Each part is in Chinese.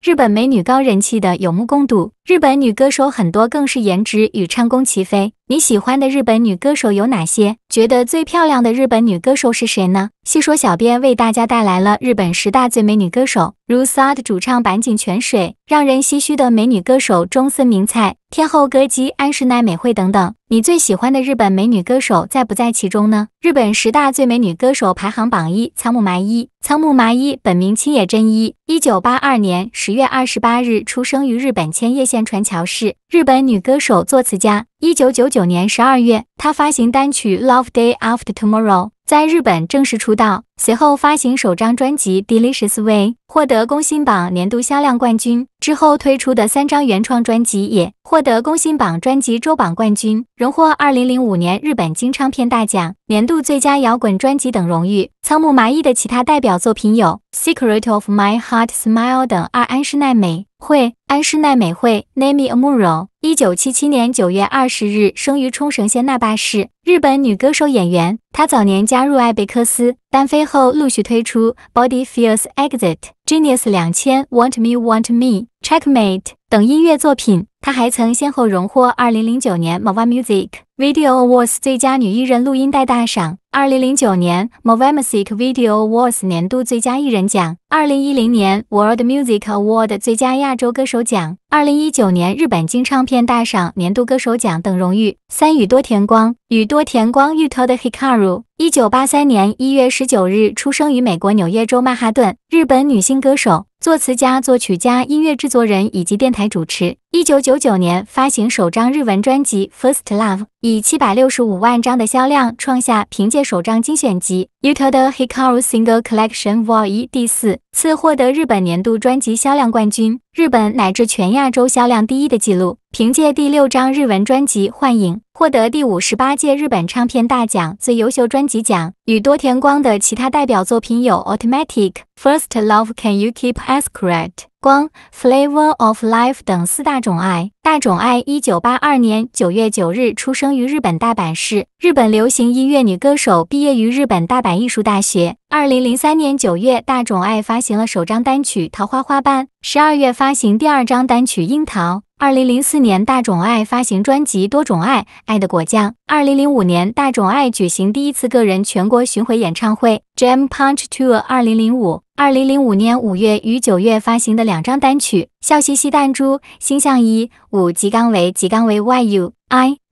日本美女高人气的，有目共睹。日本女歌手很多，更是颜值与唱功齐飞。你喜欢的日本女歌手有哪些？觉得最漂亮的日本女歌手是谁呢？细说，小编为大家带来了日本十大最美女歌手，如 s a d 主唱坂井泉水，让人唏嘘的美女歌手中森明菜，天后歌姬安室奈美惠等等。你最喜欢的日本美女歌手在不在其中呢？日本十大最美女歌手排行榜一，仓木麻衣。仓木麻衣本名青野真一，一九八二年十月二十八日出生于日本千叶县。三川桥市。日本女歌手、作词家。一九九九年十二月，她发行单曲《Love Day After Tomorrow》，在日本正式出道。随后发行首张专辑《Delicious Way》，获得公信榜年度销量冠军。之后推出的三张原创专辑也获得公信榜专辑周榜冠军，荣获二零零五年日本金唱片大奖年度最佳摇滚专辑等荣誉。仓木麻衣的其他代表作品有《Secret of My Heart》《Smile》等。二安室奈美惠，安室奈美惠《Nami Amuro》。一九七七年九月二十日生于冲绳县那霸市，日本女歌手、演员。她早年加入艾贝克斯，单飞后陆续推出《Body Feels Exit》《Genius 两千》《Want Me Want Me》《Checkmate》等音乐作品。她还曾先后荣获二零零九年 m o v a Music Video Awards 最佳女艺人录音带大赏。二零零九年 m o v e m u s i c Video Awards 年度最佳艺人奖；二零一零年，World Music Award 最佳亚洲歌手奖；二零一九年，日本金唱片大赏年度歌手奖等荣誉。三宇多田光，多田光裕太的 Hikaru，一九八三年一月十九日出生于美国纽约州曼哈顿，日本女性歌手、作词家、作曲家、音乐制作人以及电台主持。一九九九年发行首张日文专辑《First Love》，以七百六十五万张的销量创下凭借。首张精选集《Utada Hikaru Single Collection v o l 一》，第四次获得日本年度专辑销量冠军，日本乃至全亚洲销量第一的记录。凭借第六张日文专辑《幻影》。获得第五十八届日本唱片大奖最优秀专辑奖。与多田光的其他代表作品有《Automatic》《First Love》《Can You Keep a Secret》《光》《Flavor of Life》等。四大种爱，大种爱，一九八二年九月九日出生于日本大阪市，日本流行音乐女歌手，毕业于日本大阪艺术大学。二零零三年九月，大种爱发行了首张单曲《桃花花瓣》，十二月发行第二张单曲《樱桃》。二零零四年，大种爱发行专辑《多种爱》。爱的果酱。二零零五年，大众爱举行第一次个人全国巡回演唱会《Jam Punch Tour 二零零五》。二零零五年五月与九月发行的两张单曲《笑嘻嘻弹珠》《星象仪五》。吉冈为吉冈为 YUI。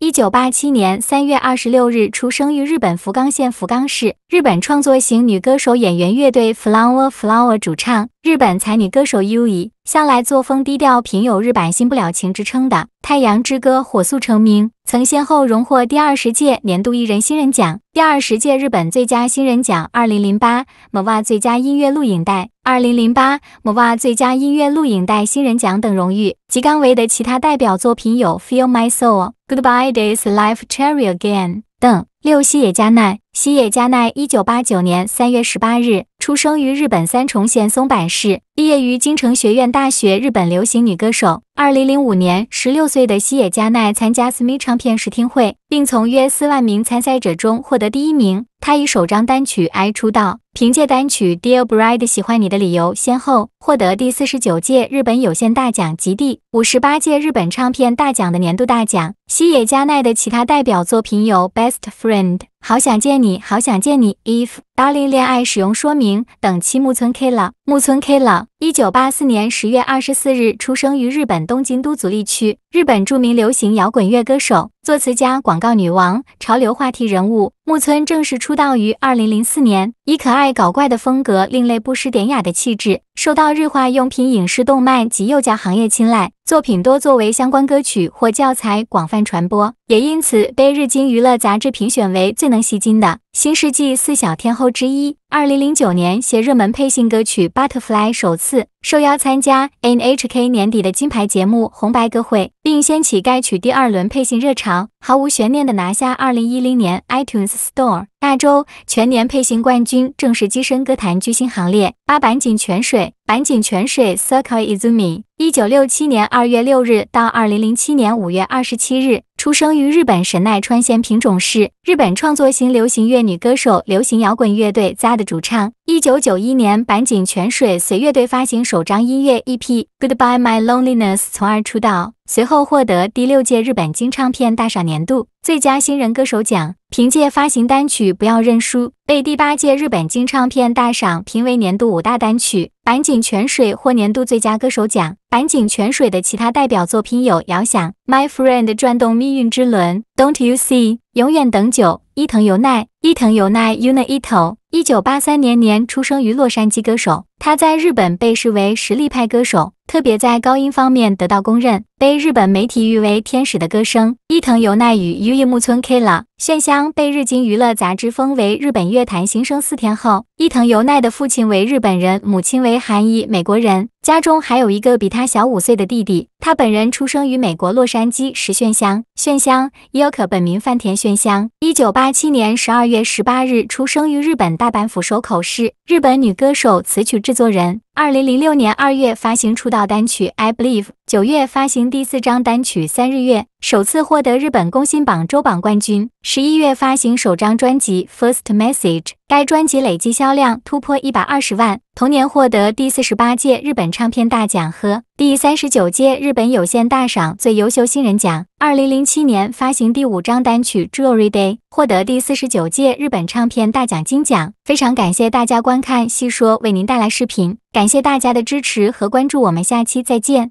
一九八七年三月二十六日出生于日本福冈县福冈市，日本创作型女歌手、演员、乐队 Flower Flower 主唱，日本才女歌手 YUI，向来作风低调，平有“日版新不了情”之称的《太阳之歌》火速成名，曾先后荣获第二。二十届年度艺人新人奖、第二十届日本最佳新人奖、二零零八某哇最佳音乐录影带、二零零八某哇最佳音乐录影带新人奖等荣誉。吉冈唯的其他代表作品有《Feel My Soul》、《Goodbye This Life》、《Cherry Again》。邓六西野加奈，西野加奈，一九八九年三月十八日出生于日本三重县松阪市，毕业于京城学院大学。日本流行女歌手。二零零五年，十六岁的西野加奈参加 SM 唱片试听会，并从约四万名参赛者中获得第一名。她以首张单曲《爱》出道。凭借单曲《Dear Bride》，喜欢你的理由，先后获得第四十九届日本有线大奖及第五十八届日本唱片大奖的年度大奖。西野加奈的其他代表作品有《Best Friend》，好想见你，好想见你，《If Darling》，恋爱使用说明等。七木村 K 了，木村 K 了，一九八四年十月二十四日出生于日本东京都足立区，日本著名流行摇滚乐歌手、作词家、广告女王、潮流话题人物。木村正式出道于二零零四年，以可爱。爱搞怪的风格，另类不失典雅的气质。受到日化用品、影视、动漫及幼教行业青睐，作品多作为相关歌曲或教材广泛传播，也因此被《日经娱乐》杂志评选为最能吸金的新世纪四小天后之一。二零零九年，携热门配信歌曲《Butterfly》首次受邀参加 NHK 年底的金牌节目《红白歌会》，并掀起该曲第二轮配信热潮，毫无悬念地拿下二零一零年 iTunes Store 大洲全年配信冠军，正式跻身歌坛巨星行列。八坂井泉水。板井泉水 s a k a i Izumi），一九六七年二月六日到二零零七年五月二十七日，出生于日本神奈川县品种市。日本创作型流行乐女歌手、流行摇滚乐队 Z a 的主唱。一九九一年，板井泉水随乐队发行首张音乐 EP《Goodbye My Loneliness》，从而出道。随后获得第六届日本金唱片大赏年度最佳新人歌手奖。凭借发行单曲《不要认输》，被第八届日本金唱片大赏评为年度五大单曲。坂井泉水获年度最佳歌手奖。坂井泉水的其他代表作品有《遥想》《My Friend》《转动命运之轮》《Don't You See》。永远等久，伊藤由奈，伊藤由奈，Yuna Ito，一九八三年年出生于洛杉矶，歌手，他在日本被视为实力派歌手，特别在高音方面得到公认，被日本媒体誉为天使的歌声。伊藤由奈与于木村 Kla 炫香被日经娱乐杂志封为日本乐坛新生四天后，伊藤由奈的父亲为日本人，母亲为韩裔美国人。家中还有一个比他小五岁的弟弟。他本人出生于美国洛杉矶，石炫香，炫香 Yoko 本名范田炫香，一九八七年十二月十八日出生于日本大阪府守口市。日本女歌手、词曲制作人。二零零六年二月发行出道单曲《I Believe》，九月发行第四张单曲《三日月》，首次获得日本公信榜周榜冠军。十一月发行首张专辑《First Message》，该专辑累计销量突破一百二十万。同年获得第四十八届日本唱片大奖和。第三十九届日本有线大赏最优秀新人奖，二零零七年发行第五张单曲《Jewelry Day》，获得第四十九届日本唱片大奖金奖。非常感谢大家观看细说为您带来视频，感谢大家的支持和关注，我们下期再见。